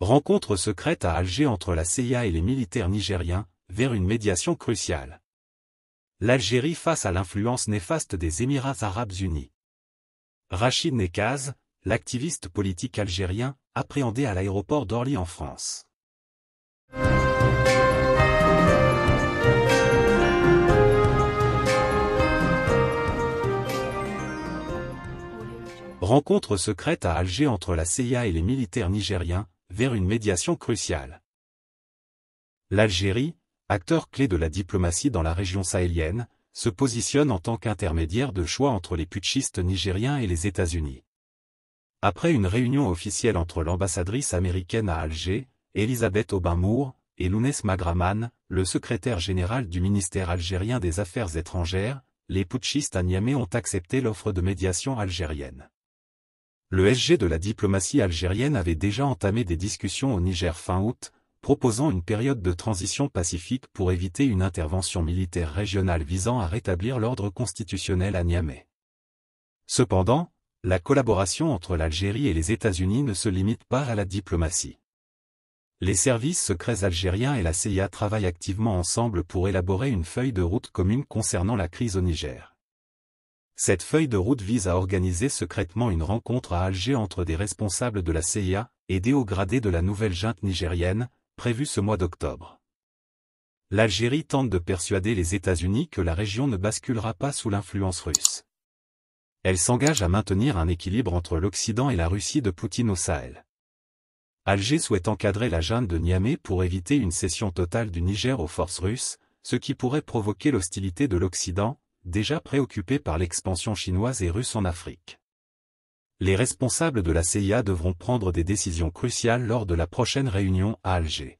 Rencontre secrète à Alger entre la CIA et les militaires nigériens, vers une médiation cruciale. L'Algérie face à l'influence néfaste des Émirats arabes unis. Rachid Nekaz, l'activiste politique algérien, appréhendé à l'aéroport d'Orly en France. Rencontre secrète à Alger entre la CIA et les militaires nigériens, vers une médiation cruciale. L'Algérie, acteur clé de la diplomatie dans la région sahélienne, se positionne en tant qu'intermédiaire de choix entre les putschistes nigériens et les États-Unis. Après une réunion officielle entre l'ambassadrice américaine à Alger, Elisabeth aubin et Lounes Magraman, le secrétaire général du ministère algérien des Affaires étrangères, les putschistes à Niamey ont accepté l'offre de médiation algérienne le SG de la diplomatie algérienne avait déjà entamé des discussions au Niger fin août, proposant une période de transition pacifique pour éviter une intervention militaire régionale visant à rétablir l'ordre constitutionnel à Niamey. Cependant, la collaboration entre l'Algérie et les États-Unis ne se limite pas à la diplomatie. Les services secrets algériens et la CIA travaillent activement ensemble pour élaborer une feuille de route commune concernant la crise au Niger. Cette feuille de route vise à organiser secrètement une rencontre à Alger entre des responsables de la CIA et des hauts gradés de la nouvelle junte nigérienne, prévue ce mois d'octobre. L'Algérie tente de persuader les États-Unis que la région ne basculera pas sous l'influence russe. Elle s'engage à maintenir un équilibre entre l'Occident et la Russie de Poutine au Sahel. Alger souhaite encadrer la junte de Niamey pour éviter une cession totale du Niger aux forces russes, ce qui pourrait provoquer l'hostilité de l'Occident, déjà préoccupés par l'expansion chinoise et russe en Afrique. Les responsables de la CIA devront prendre des décisions cruciales lors de la prochaine réunion à Alger.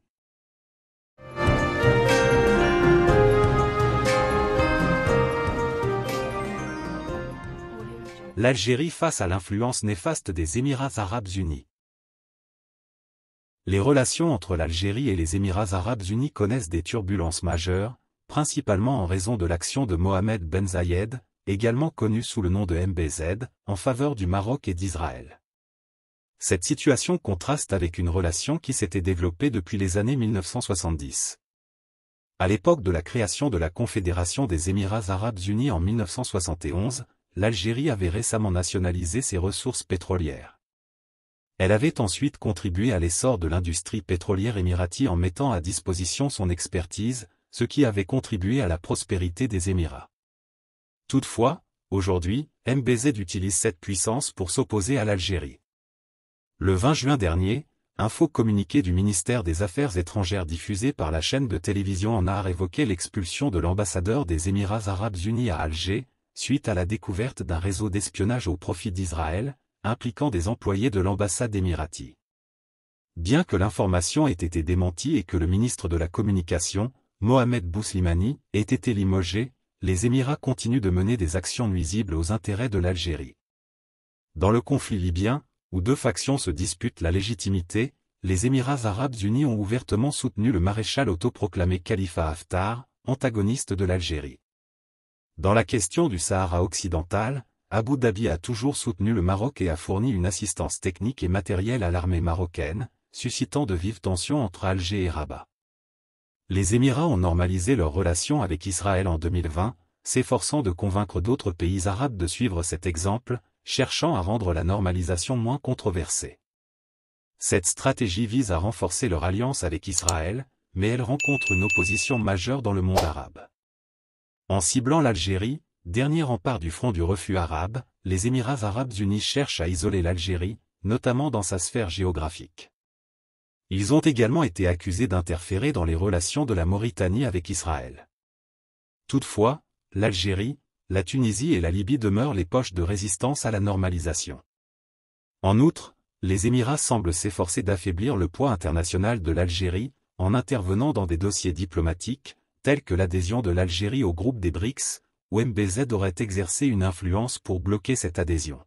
L'Algérie face à l'influence néfaste des Émirats arabes unis. Les relations entre l'Algérie et les Émirats arabes unis connaissent des turbulences majeures, principalement en raison de l'action de Mohamed Ben Zayed, également connu sous le nom de MBZ, en faveur du Maroc et d'Israël. Cette situation contraste avec une relation qui s'était développée depuis les années 1970. À l'époque de la création de la Confédération des Émirats arabes unis en 1971, l'Algérie avait récemment nationalisé ses ressources pétrolières. Elle avait ensuite contribué à l'essor de l'industrie pétrolière émiratie en mettant à disposition son expertise, ce qui avait contribué à la prospérité des Émirats. Toutefois, aujourd'hui, MBZ utilise cette puissance pour s'opposer à l'Algérie. Le 20 juin dernier, un faux communiqué du ministère des Affaires étrangères diffusé par la chaîne de télévision en a évoqué l'expulsion de l'ambassadeur des Émirats arabes unis à Alger, suite à la découverte d'un réseau d'espionnage au profit d'Israël, impliquant des employés de l'ambassade émirati. Bien que l'information ait été démentie et que le ministre de la Communication, Mohamed Bouslimani, était été limogé, les Émirats continuent de mener des actions nuisibles aux intérêts de l'Algérie. Dans le conflit libyen, où deux factions se disputent la légitimité, les Émirats arabes unis ont ouvertement soutenu le maréchal autoproclamé Khalifa Haftar, antagoniste de l'Algérie. Dans la question du Sahara occidental, Abu Dhabi a toujours soutenu le Maroc et a fourni une assistance technique et matérielle à l'armée marocaine, suscitant de vives tensions entre Alger et Rabat les Émirats ont normalisé leurs relations avec Israël en 2020, s'efforçant de convaincre d'autres pays arabes de suivre cet exemple, cherchant à rendre la normalisation moins controversée. Cette stratégie vise à renforcer leur alliance avec Israël, mais elle rencontre une opposition majeure dans le monde arabe. En ciblant l'Algérie, dernier rempart du front du refus arabe, les Émirats arabes unis cherchent à isoler l'Algérie, notamment dans sa sphère géographique. Ils ont également été accusés d'interférer dans les relations de la Mauritanie avec Israël. Toutefois, l'Algérie, la Tunisie et la Libye demeurent les poches de résistance à la normalisation. En outre, les Émirats semblent s'efforcer d'affaiblir le poids international de l'Algérie, en intervenant dans des dossiers diplomatiques, tels que l'adhésion de l'Algérie au groupe des BRICS, où MBZ aurait exercé une influence pour bloquer cette adhésion.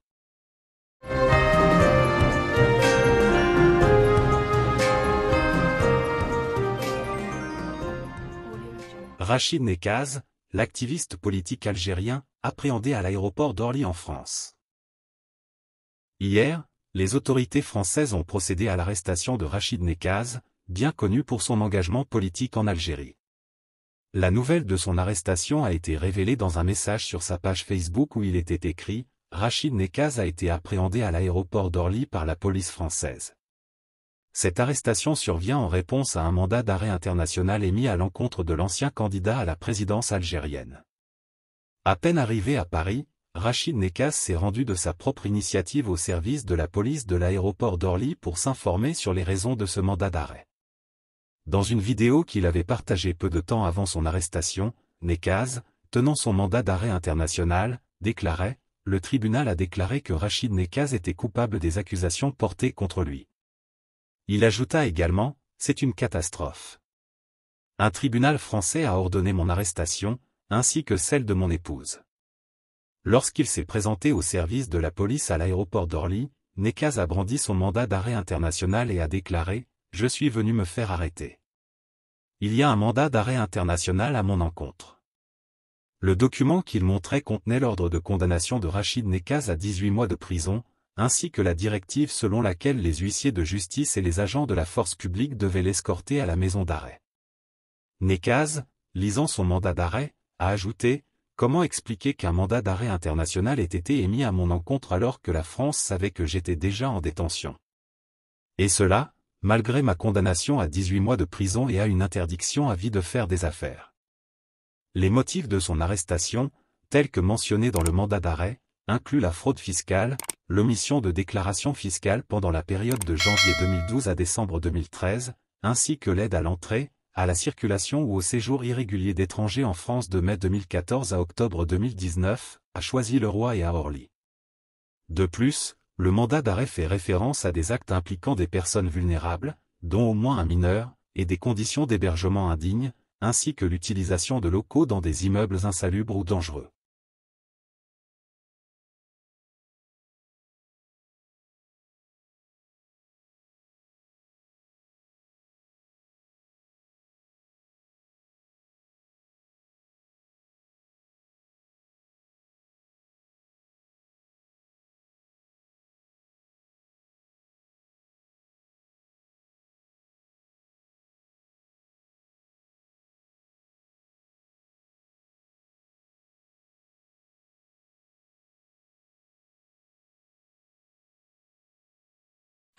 Rachid Nekaz, l'activiste politique algérien, appréhendé à l'aéroport d'Orly en France. Hier, les autorités françaises ont procédé à l'arrestation de Rachid Nekaz, bien connu pour son engagement politique en Algérie. La nouvelle de son arrestation a été révélée dans un message sur sa page Facebook où il était écrit « Rachid Nekaz a été appréhendé à l'aéroport d'Orly par la police française. Cette arrestation survient en réponse à un mandat d'arrêt international émis à l'encontre de l'ancien candidat à la présidence algérienne. À peine arrivé à Paris, Rachid Nekaz s'est rendu de sa propre initiative au service de la police de l'aéroport d'Orly pour s'informer sur les raisons de ce mandat d'arrêt. Dans une vidéo qu'il avait partagée peu de temps avant son arrestation, Nekaz, tenant son mandat d'arrêt international, déclarait « Le tribunal a déclaré que Rachid Nekaz était coupable des accusations portées contre lui. Il ajouta également, c'est une catastrophe. Un tribunal français a ordonné mon arrestation, ainsi que celle de mon épouse. Lorsqu'il s'est présenté au service de la police à l'aéroport d'Orly, Nekaz a brandi son mandat d'arrêt international et a déclaré « Je suis venu me faire arrêter. Il y a un mandat d'arrêt international à mon encontre. » Le document qu'il montrait contenait l'ordre de condamnation de Rachid Nekaz à 18 mois de prison, ainsi que la directive selon laquelle les huissiers de justice et les agents de la force publique devaient l'escorter à la maison d'arrêt. Nekaz, lisant son mandat d'arrêt, a ajouté « Comment expliquer qu'un mandat d'arrêt international ait été émis à mon encontre alors que la France savait que j'étais déjà en détention ?» Et cela, malgré ma condamnation à 18 mois de prison et à une interdiction à vie de faire des affaires. Les motifs de son arrestation, tels que mentionnés dans le mandat d'arrêt, incluent la fraude fiscale, l'omission de déclaration fiscale pendant la période de janvier 2012 à décembre 2013, ainsi que l'aide à l'entrée, à la circulation ou au séjour irrégulier d'étrangers en France de mai 2014 à octobre 2019, a choisi le roi et à Orly. De plus, le mandat d'arrêt fait référence à des actes impliquant des personnes vulnérables, dont au moins un mineur, et des conditions d'hébergement indignes, ainsi que l'utilisation de locaux dans des immeubles insalubres ou dangereux.